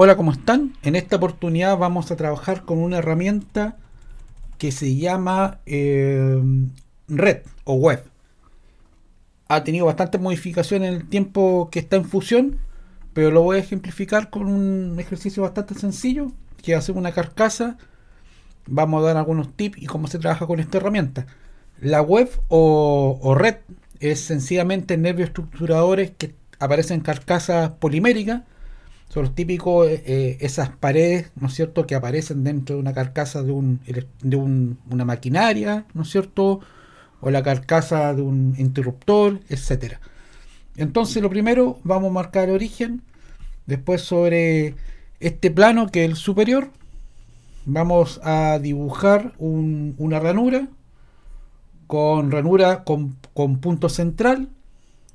Hola, ¿cómo están? En esta oportunidad vamos a trabajar con una herramienta que se llama eh, Red o Web. Ha tenido bastantes modificaciones en el tiempo que está en fusión, pero lo voy a ejemplificar con un ejercicio bastante sencillo, que hace una carcasa. Vamos a dar algunos tips y cómo se trabaja con esta herramienta. La web o, o red es sencillamente nervios estructuradores que aparecen en carcasas poliméricas son los típicos, eh, eh, esas paredes, ¿no es cierto?, que aparecen dentro de una carcasa de, un, de un, una maquinaria, ¿no es cierto?, o la carcasa de un interruptor, etc. Entonces, lo primero, vamos a marcar origen, después sobre este plano que es el superior, vamos a dibujar una ranura con ranura con, con punto central,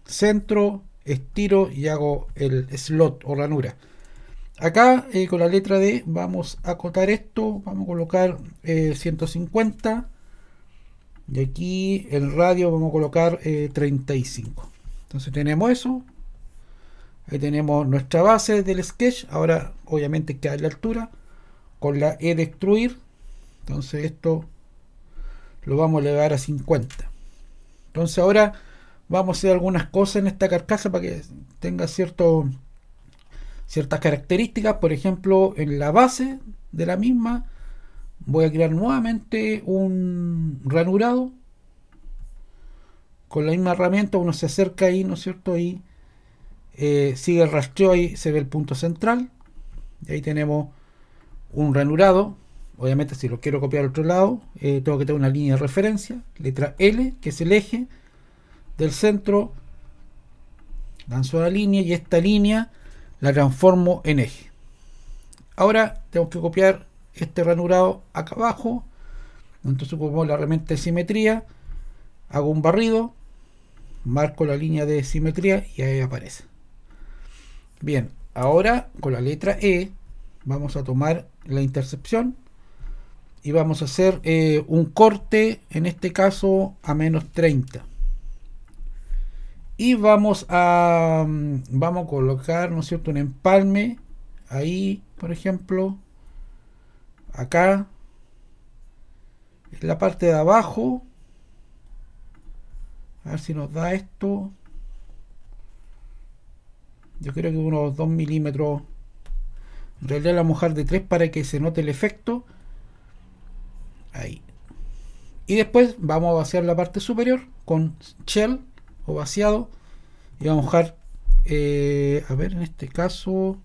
centro, estiro y hago el slot o ranura. Acá eh, con la letra D vamos a acotar esto, vamos a colocar 150 eh, y aquí el radio vamos a colocar 35. Eh, entonces tenemos eso, ahí tenemos nuestra base del sketch, ahora obviamente queda la altura, con la E destruir, entonces esto lo vamos a elevar a 50. Entonces ahora vamos a hacer algunas cosas en esta carcasa para que tenga cierto, ciertas características. Por ejemplo, en la base de la misma voy a crear nuevamente un ranurado. Con la misma herramienta uno se acerca ahí, ¿no es cierto? Y eh, sigue el rastreo, ahí se ve el punto central. Y ahí tenemos un ranurado. Obviamente si lo quiero copiar al otro lado, eh, tengo que tener una línea de referencia. Letra L, que es el eje del centro, lanzo la línea y esta línea la transformo en eje. Ahora tengo que copiar este ranurado acá abajo, entonces pongo la herramienta de simetría, hago un barrido, marco la línea de simetría y ahí aparece. Bien, ahora con la letra E vamos a tomar la intercepción y vamos a hacer eh, un corte, en este caso a menos 30 y vamos a mm, vamos a colocar no es un empalme ahí por ejemplo acá en la parte de abajo a ver si nos da esto yo creo que unos 2 milímetros en realidad la mojar de 3 para que se note el efecto ahí y después vamos a vaciar la parte superior con shell o vaciado. Y vamos a dejar, eh, a ver, en este caso,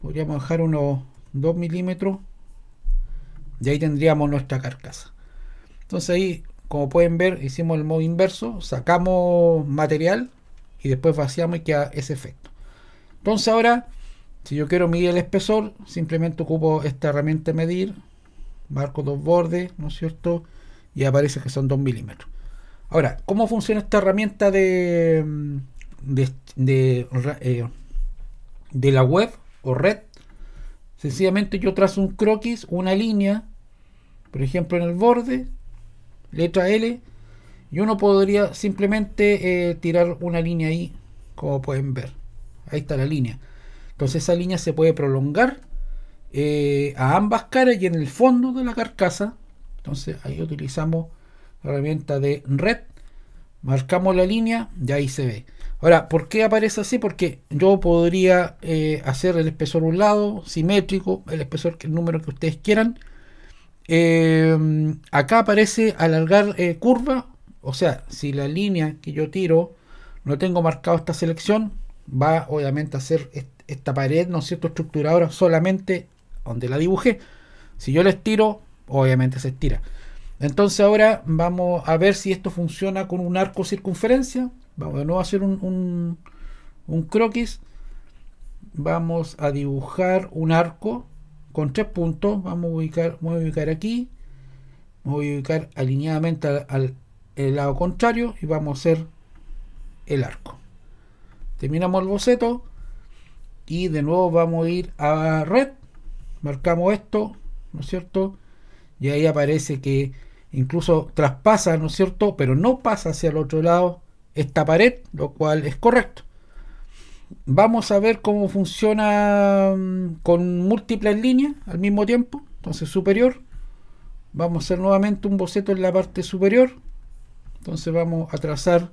podríamos dejar unos 2 milímetros. Y ahí tendríamos nuestra carcasa. Entonces ahí, como pueden ver, hicimos el modo inverso, sacamos material y después vaciamos y queda ese efecto. Entonces ahora, si yo quiero medir el espesor, simplemente ocupo esta herramienta medir, marco dos bordes, ¿no es cierto? Y aparece que son 2 milímetros. Ahora, ¿cómo funciona esta herramienta de, eh, de, la web o red? Sencillamente yo trazo un croquis, una línea, por ejemplo en el borde, letra L, y uno podría simplemente eh, tirar una línea ahí, como pueden ver. Ahí está la línea. Entonces esa línea se puede prolongar eh, a ambas caras y en el fondo de la carcasa. Entonces ahí utilizamos herramienta de red, marcamos la línea y ahí se ve. Ahora, ¿por qué aparece así? Porque yo podría eh, hacer el espesor un lado, simétrico, el espesor, el número que ustedes quieran. Eh, acá aparece alargar eh, curva, o sea, si la línea que yo tiro no tengo marcado esta selección, va obviamente a ser esta pared, ¿no es cierto?, ahora solamente donde la dibujé. Si yo la estiro, obviamente se estira. Entonces ahora vamos a ver si esto funciona con un arco circunferencia. Vamos de nuevo a hacer un, croquis. Vamos a dibujar un arco con tres puntos. Vamos a ubicar, voy a ubicar aquí. Voy a ubicar alineadamente al, lado contrario y vamos a hacer el arco. Terminamos el boceto y de nuevo vamos a ir a red. Marcamos esto, ¿no es cierto? Y ahí aparece que incluso traspasa, ¿no es cierto?, pero no pasa hacia el otro lado esta pared, lo cual es correcto. Vamos a ver cómo funciona mm, con múltiples líneas al mismo tiempo, entonces superior. Vamos a hacer nuevamente un boceto en la parte superior. Entonces vamos a trazar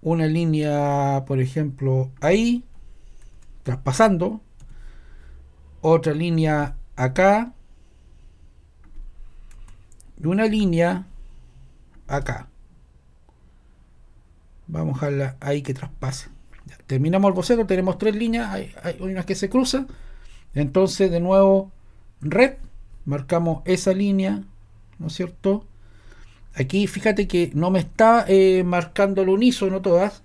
una línea, por ejemplo, ahí, traspasando. Otra línea acá, de una línea acá. Vamos a dejarla ahí que traspase. terminamos el boceto, tenemos tres líneas, hay, una unas que se cruzan. Entonces, de nuevo, red, marcamos esa línea, ¿no es cierto? Aquí fíjate que no me está eh, marcando el unísono todas,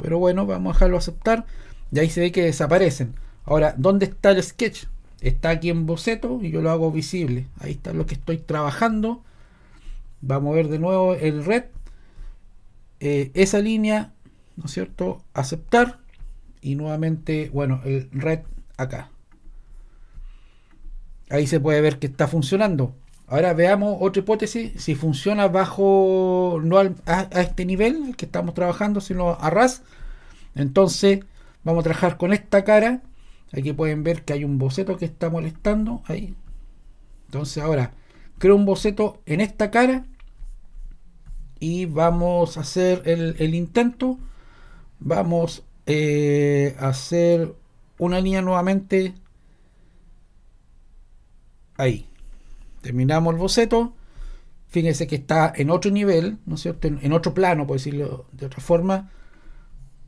pero bueno, vamos a dejarlo aceptar. Y ahí se ve que desaparecen. Ahora, ¿dónde está el sketch? Está aquí en boceto y yo lo hago visible. Ahí está lo que estoy trabajando. Vamos a ver de nuevo el red. Eh, esa línea, ¿no es cierto? Aceptar. Y nuevamente, bueno, el red acá. Ahí se puede ver que está funcionando. Ahora veamos otra hipótesis, si funciona bajo, no a, a, este nivel que estamos trabajando, sino a RAS. Entonces vamos a trabajar con esta cara Aquí pueden ver que hay un boceto que está molestando. Ahí. Entonces ahora creo un boceto en esta cara. Y vamos a hacer el, intento. Vamos eh, a hacer una línea nuevamente. Ahí. Terminamos el boceto. Fíjense que está en otro nivel, ¿no es cierto? En, otro plano, por decirlo de otra forma.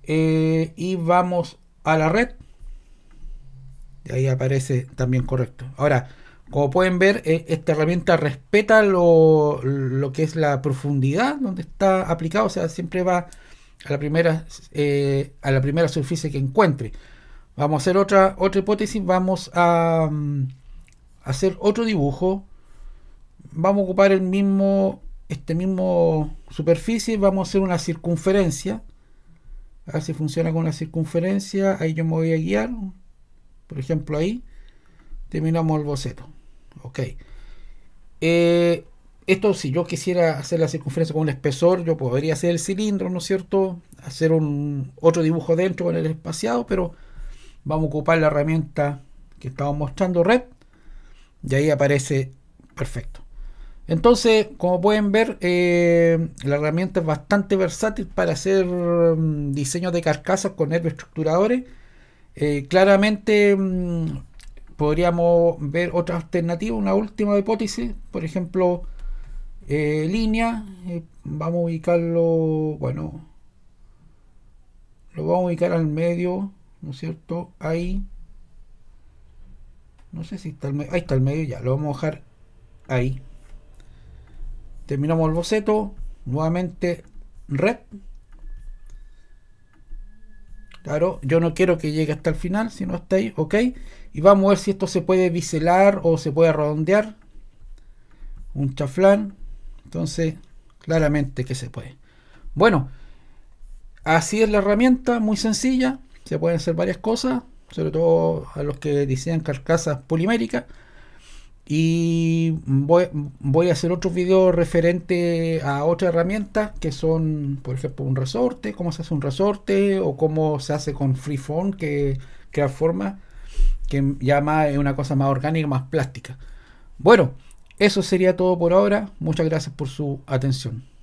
Eh, y vamos a la red Ahí aparece también correcto. Ahora, como pueden ver, eh, esta herramienta respeta lo, que es la profundidad donde está aplicado, o sea, siempre va a la primera, eh, a la primera superficie que encuentre. Vamos a hacer otra, otra hipótesis, vamos a mm, hacer otro dibujo. Vamos a ocupar el mismo, este mismo superficie, vamos a hacer una circunferencia. A ver si funciona con la circunferencia, ahí yo me voy a guiar, por ejemplo, ahí terminamos el boceto. Ok. Eh, esto, si yo quisiera hacer la circunferencia con un espesor, yo podría hacer el cilindro, ¿no es cierto? Hacer un, otro dibujo dentro con el espaciado, pero vamos a ocupar la herramienta que estamos mostrando, red, y ahí aparece perfecto. Entonces, como pueden ver, eh, la herramienta es bastante versátil para hacer mm, diseños de carcasas con nervios estructuradores eh, claramente mm, podríamos ver otra alternativa, una última hipótesis, por ejemplo, eh, línea, eh, vamos a ubicarlo, bueno, lo vamos a ubicar al medio, ¿no es cierto? Ahí, no sé si está al medio, ahí está el medio ya, lo vamos a dejar ahí. Terminamos el boceto, nuevamente red, Claro, yo no quiero que llegue hasta el final, sino hasta ahí, ok. Y vamos a ver si esto se puede biselar o se puede redondear. Un chaflán. Entonces, claramente que se puede. Bueno, así es la herramienta, muy sencilla. Se pueden hacer varias cosas, sobre todo a los que diseñan carcasas poliméricas. Y voy, a hacer otro video referente a otras herramientas que son, por ejemplo, un resorte, cómo se hace un resorte o cómo se hace con Freeform, que crea forma, que ya es una cosa más orgánica, más plástica. Bueno, eso sería todo por ahora. Muchas gracias por su atención.